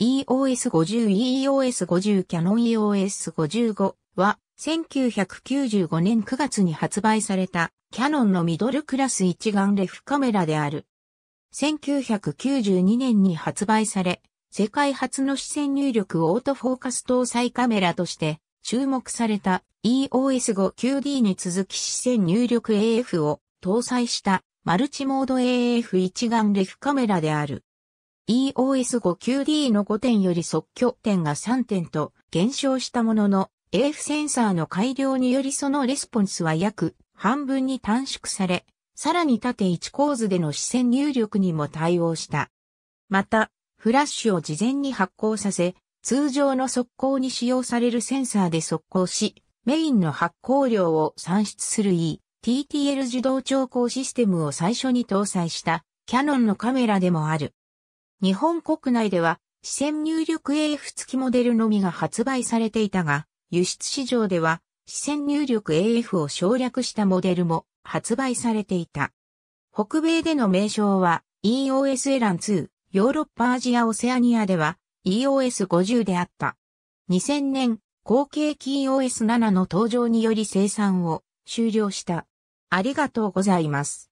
EOS50、EOS50、キャノン EOS55 は、1995年9月に発売された、キャノンのミドルクラス一眼レフカメラである。1992年に発売され、世界初の視線入力オートフォーカス搭載カメラとして、注目された e o s 5 q d に続き視線入力 AF を搭載したマルチモード AF 一眼レフカメラである。EOS59D の5点より即挙点が3点と減少したものの、AF センサーの改良によりそのレスポンスは約半分に短縮され、さらに縦1構図での視線入力にも対応した。また、フラッシュを事前に発光させ、通常の速攻に使用されるセンサーで速攻し、メインの発光量を算出する E-TTL 自動調光システムを最初に搭載したキャノンのカメラでもある。日本国内では、視線入力 AF 付きモデルのみが発売されていたが、輸出市場では、視線入力 AF を省略したモデルも発売されていた。北米での名称は EOS エラン2、ヨーロッパアジアオセアニアでは EOS50 であった。2000年、後継機 EOS7 の登場により生産を終了した。ありがとうございます。